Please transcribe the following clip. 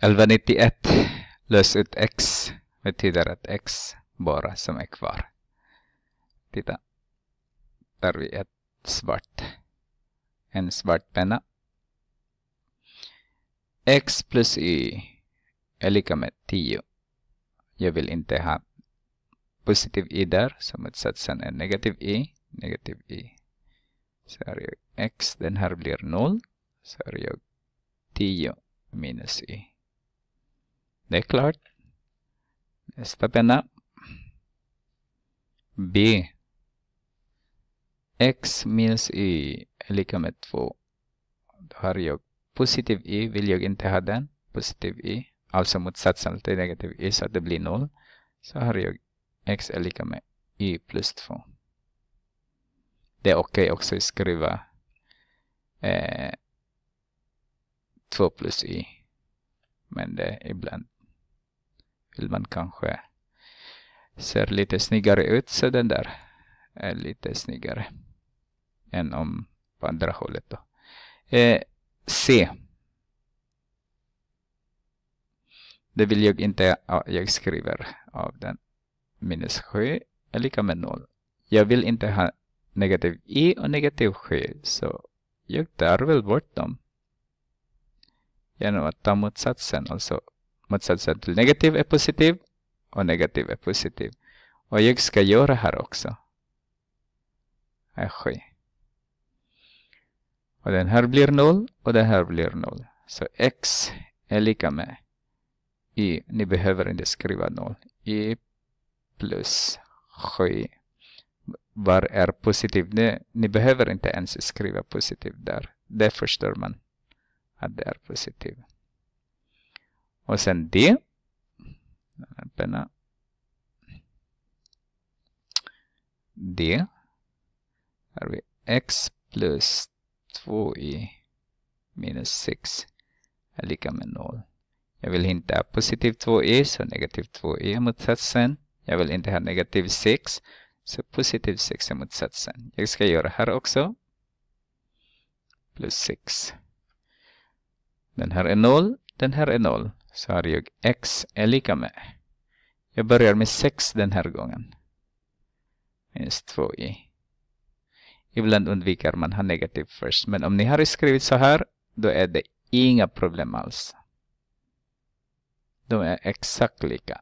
1191 lös ut x betyder att x bara som är kvar. Titta. Där vi ett svart. En svart penna. x plus y är lika med 10. Jag vill inte ha positiv i där, så motsatsen är negativ i. Negativ i. Så är jag x, den här blir 0. Så är jag 10 minus i. Det är klart. Nästa penna. B. X minus Y är lika med 2. Då har jag positiv Y, vill jag inte ha den. Positiv Y, alltså motsatsen till negativ Y så att det blir noll. Så har jag X är lika med Y plus 2. Det är okej okay också att skriva eh, 2 plus Y. Men det är ibland vill man kanske ser lite snyggare ut så den där är lite snyggare än om på andra hållet då. Eh, C. Det vill jag inte, ja, jag skriver av den. Minus 7 är lika med 0. Jag vill inte ha negativ i och negativ 7 så jag tar väl bort dem genom att ta motsatsen, alltså motsatsad till negativ är positiv och negativ är positiv. Och jag ska göra här också. Aschi. Och den här blir 0 och den här blir 0. Så x är lika med y. Ni behöver inte skriva 0. y plus 7 var är positiv. Ni, ni behöver inte ens skriva positiv där. Det förstår man att det är positivt. Och sen det. Penna. D. Här har vi x plus 2i minus 6 är lika med 0. Jag vill inte ha positiv 2i så negativ 2i är motsatsen. Jag vill inte ha negativ 6 så positiv 6 är motsatsen. Jag ska göra här också. Plus 6. Den här är 0, den här är 0 så har jag x är lika med. Jag börjar med 6 den här gången. Minus 2i. Ibland undviker man ha negativ först. Men om ni har skrivit så här, då är det inga problem alls. De är exakt lika.